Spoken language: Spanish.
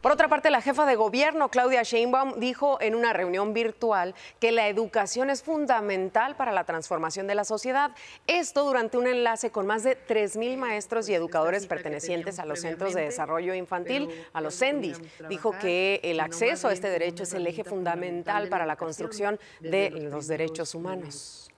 Por otra parte, la jefa de gobierno, Claudia Sheinbaum, dijo en una reunión virtual que la educación es fundamental para la transformación de la sociedad. Esto durante un enlace con más de 3.000 maestros y educadores pertenecientes a los Centros de Desarrollo Infantil, a los CENDIS. Dijo que el acceso a este derecho es el eje fundamental para la construcción de los derechos humanos.